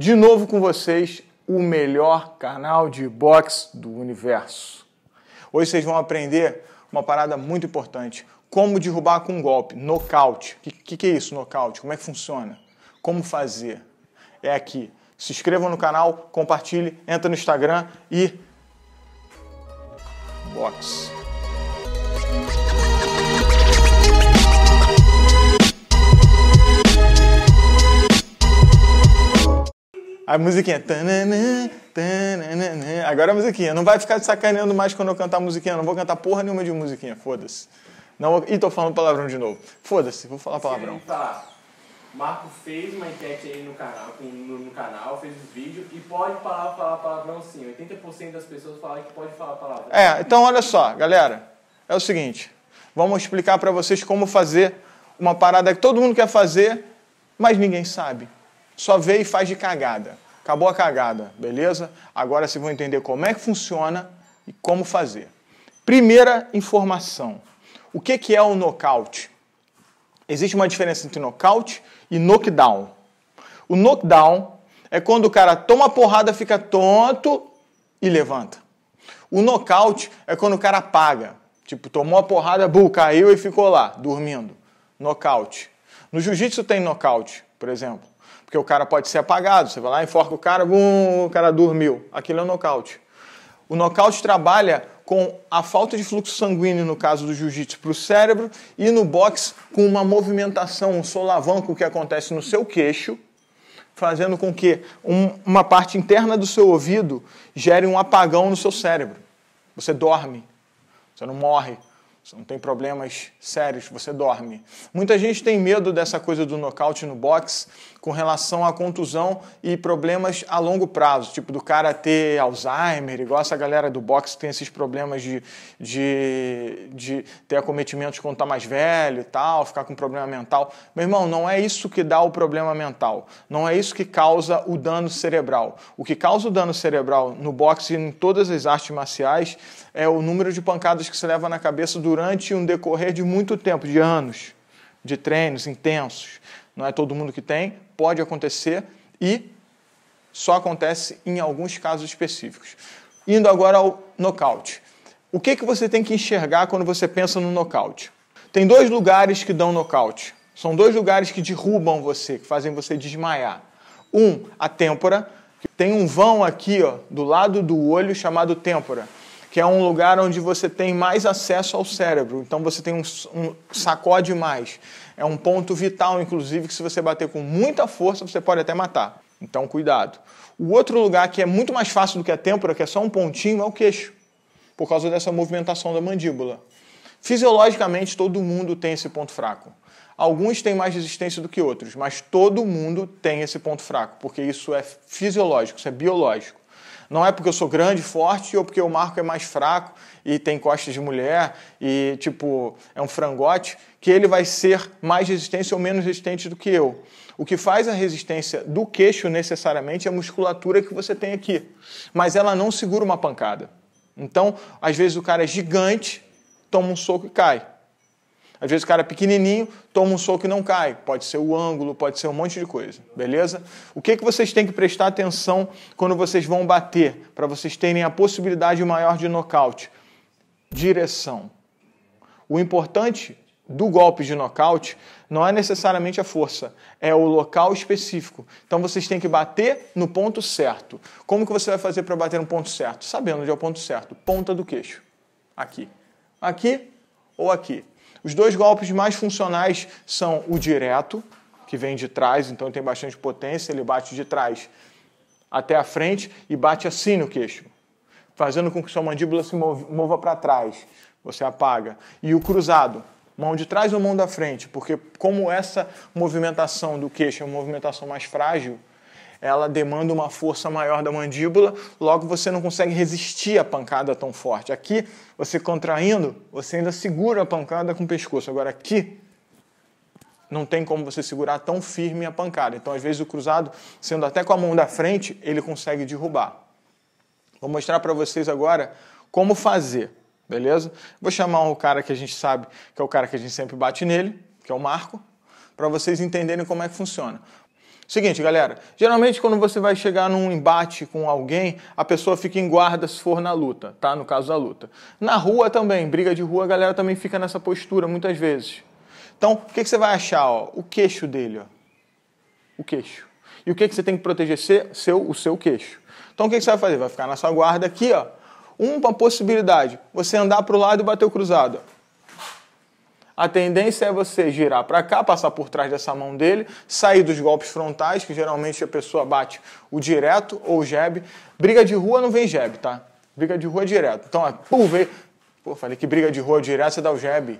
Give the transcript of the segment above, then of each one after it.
de novo com vocês o melhor canal de boxe do universo. Hoje vocês vão aprender uma parada muito importante: como derrubar com um golpe, nocaute. O que, que, que, é isso, nocaute? Como é que funciona? Como fazer? É aqui. Se inscrevam no canal, compartilhe, entra no Instagram e. Boxe. A musiquinha. agora é a musiquinha. Não vai ficar sacaneando mais quando eu cantar a musiquinha. Não vou cantar porra nenhuma de musiquinha. Foda-se. Não, e tô falando palavrão de novo. Foda-se, vou falar palavrão. Tá. Marco fez uma enquete aí no canal, no, no canal, fez um vídeo e pode falar, falar palavrão sim. 80% das pessoas falam que pode falar palavrão. É, então olha só, galera. É o seguinte. Vamos explicar para vocês como fazer uma parada que todo mundo quer fazer, mas ninguém sabe. Só vê e faz de cagada. Acabou a cagada, beleza? Agora vocês vão entender como é que funciona e como fazer. Primeira informação: o que, que é o nocaute? Existe uma diferença entre nocaute e knockdown. O knockdown é quando o cara toma a porrada, fica tonto e levanta. O nocaute é quando o cara apaga. Tipo, tomou a porrada, bu, caiu e ficou lá, dormindo. Nocaute. No jiu-jitsu tem nocaute, por exemplo. Porque o cara pode ser apagado. Você vai lá, enforca o cara, bum, o cara dormiu. Aquilo é um nocaute. O nocaute trabalha com a falta de fluxo sanguíneo, no caso do jiu-jitsu, para o cérebro, e no boxe com uma movimentação, um solavanco que acontece no seu queixo, fazendo com que um, uma parte interna do seu ouvido gere um apagão no seu cérebro. Você dorme, você não morre, você não tem problemas sérios, você dorme. Muita gente tem medo dessa coisa do nocaute no boxe com relação à contusão e problemas a longo prazo, tipo do cara ter Alzheimer, igual essa galera do boxe tem esses problemas de, de, de ter acometimentos quando tá mais velho e tal, ficar com problema mental. Meu irmão, não é isso que dá o problema mental, não é isso que causa o dano cerebral. O que causa o dano cerebral no boxe e em todas as artes marciais é o número de pancadas que se leva na cabeça do durante um decorrer de muito tempo, de anos, de treinos intensos. Não é todo mundo que tem, pode acontecer e só acontece em alguns casos específicos. Indo agora ao nocaute. O que, que você tem que enxergar quando você pensa no nocaute? Tem dois lugares que dão nocaute. São dois lugares que derrubam você, que fazem você desmaiar. Um, a têmpora. Tem um vão aqui ó, do lado do olho chamado têmpora que é um lugar onde você tem mais acesso ao cérebro, então você tem um, um sacode mais. É um ponto vital, inclusive, que se você bater com muita força, você pode até matar. Então, cuidado. O outro lugar que é muito mais fácil do que a têmpora, que é só um pontinho, é o queixo, por causa dessa movimentação da mandíbula. Fisiologicamente, todo mundo tem esse ponto fraco. Alguns têm mais resistência do que outros, mas todo mundo tem esse ponto fraco, porque isso é fisiológico, isso é biológico. Não é porque eu sou grande, forte, ou porque o Marco é mais fraco e tem costas de mulher e, tipo, é um frangote, que ele vai ser mais resistente ou menos resistente do que eu. O que faz a resistência do queixo, necessariamente, é a musculatura que você tem aqui. Mas ela não segura uma pancada. Então, às vezes o cara é gigante, toma um soco e cai. Às vezes o cara é pequenininho toma um soco e não cai. Pode ser o ângulo, pode ser um monte de coisa, beleza? O que, que vocês têm que prestar atenção quando vocês vão bater, para vocês terem a possibilidade maior de nocaute? Direção. O importante do golpe de nocaute não é necessariamente a força, é o local específico. Então vocês têm que bater no ponto certo. Como que você vai fazer para bater no ponto certo? Sabendo onde é o ponto certo. Ponta do queixo. Aqui. Aqui ou aqui. Os dois golpes mais funcionais são o direto, que vem de trás, então tem bastante potência, ele bate de trás até a frente e bate assim no queixo, fazendo com que sua mandíbula se mova para trás. Você apaga. E o cruzado, mão de trás ou mão da frente, porque como essa movimentação do queixo é uma movimentação mais frágil, ela demanda uma força maior da mandíbula, logo você não consegue resistir à pancada tão forte. Aqui, você contraindo, você ainda segura a pancada com o pescoço. Agora aqui, não tem como você segurar tão firme a pancada. Então, às vezes, o cruzado, sendo até com a mão da frente, ele consegue derrubar. Vou mostrar para vocês agora como fazer, beleza? Vou chamar o cara que a gente sabe, que é o cara que a gente sempre bate nele, que é o Marco, para vocês entenderem como é que funciona. Seguinte, galera, geralmente quando você vai chegar num embate com alguém, a pessoa fica em guarda se for na luta, tá? No caso da luta. Na rua também, briga de rua, a galera também fica nessa postura muitas vezes. Então, o que, que você vai achar? Ó? O queixo dele, ó. O queixo. E o que, que você tem que proteger? Seu, o seu queixo. Então, o que, que você vai fazer? Vai ficar na sua guarda aqui, ó. Uma possibilidade, você andar para o lado e bater o cruzado. Ó a tendência é você girar para cá, passar por trás dessa mão dele, sair dos golpes frontais, que geralmente a pessoa bate o direto ou o jab. Briga de rua não vem jab, tá? Briga de rua é direto. Então é pum, vem. Pô, falei que briga de rua é direto, você dá o jab.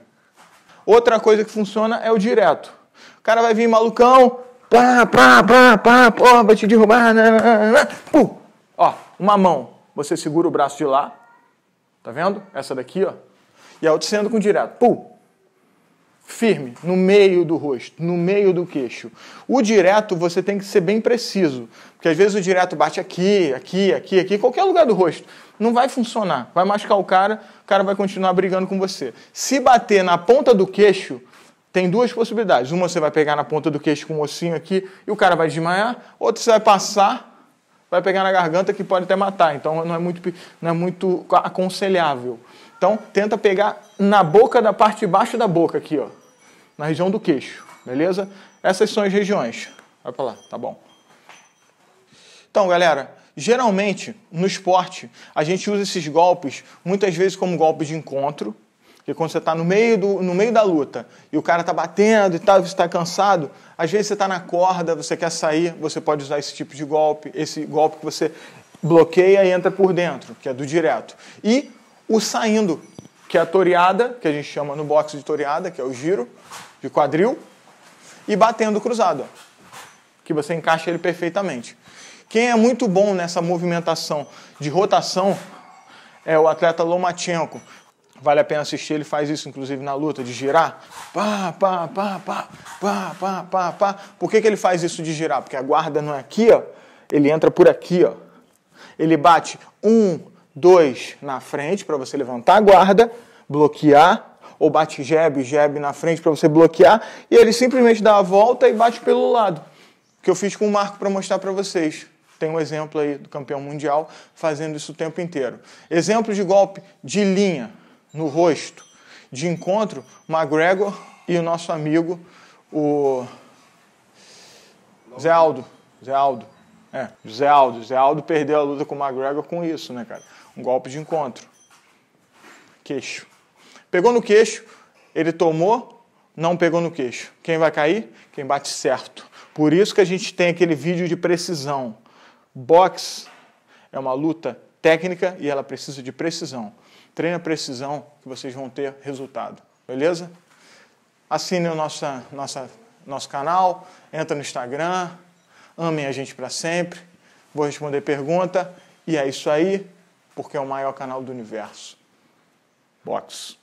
Outra coisa que funciona é o direto. O cara vai vir malucão, pá, pá, pá, pá, pô, vai te derrubar, né, né, né, pum. Ó, uma mão, você segura o braço de lá, tá vendo? Essa daqui, ó. E a outra anda com direto, pum firme, no meio do rosto, no meio do queixo. O direto você tem que ser bem preciso, porque às vezes o direto bate aqui, aqui, aqui, aqui, qualquer lugar do rosto. Não vai funcionar, vai machucar o cara, o cara vai continuar brigando com você. Se bater na ponta do queixo, tem duas possibilidades. Uma você vai pegar na ponta do queixo com o ossinho aqui e o cara vai desmaiar, outra você vai passar vai pegar na garganta que pode até matar. Então não é muito, não é muito aconselhável. Então tenta pegar na boca da parte de baixo da boca aqui, ó na região do queixo, beleza? Essas são as regiões. Vai para lá, tá bom. Então, galera, geralmente no esporte a gente usa esses golpes muitas vezes como golpe de encontro, porque é quando você está no, meio do, no meio da luta e o cara está batendo e tal, você está cansado, às vezes você está na corda, você quer sair, você pode usar esse tipo de golpe, esse golpe que você bloqueia e entra por dentro, que é do direto. E o saindo, que é a toreada, que a gente chama no boxe de toreada, que é o giro de quadril, e batendo cruzado, que você encaixa ele perfeitamente. Quem é muito bom nessa movimentação de rotação é o atleta Lomachenko. Vale a pena assistir, ele faz isso inclusive na luta, de girar. Pá, pá, pá, pá, pá, pá, pá, pá. Por que, que ele faz isso de girar? Porque a guarda não é aqui, ó. ele entra por aqui. ó. Ele bate um, dois na frente para você levantar a guarda, bloquear, ou bate jeb, jeb na frente para você bloquear, e ele simplesmente dá a volta e bate pelo lado, que eu fiz com o Marco para mostrar para vocês. Tem um exemplo aí do campeão mundial fazendo isso o tempo inteiro. Exemplo de golpe de linha no rosto, de encontro, McGregor e o nosso amigo, o Zé Aldo. Zé Aldo. É, Zé Aldo. Zé Aldo perdeu a luta com o McGregor com isso, né, cara? Um golpe de encontro. Queixo. Pegou no queixo, ele tomou, não pegou no queixo. Quem vai cair? Quem bate certo. Por isso que a gente tem aquele vídeo de precisão. Box é uma luta técnica e ela precisa de precisão. Treina precisão que vocês vão ter resultado. Beleza? Assine o nosso nossa, nosso canal, entra no Instagram, amem a gente para sempre. Vou responder pergunta e é isso aí porque é o maior canal do universo. Box.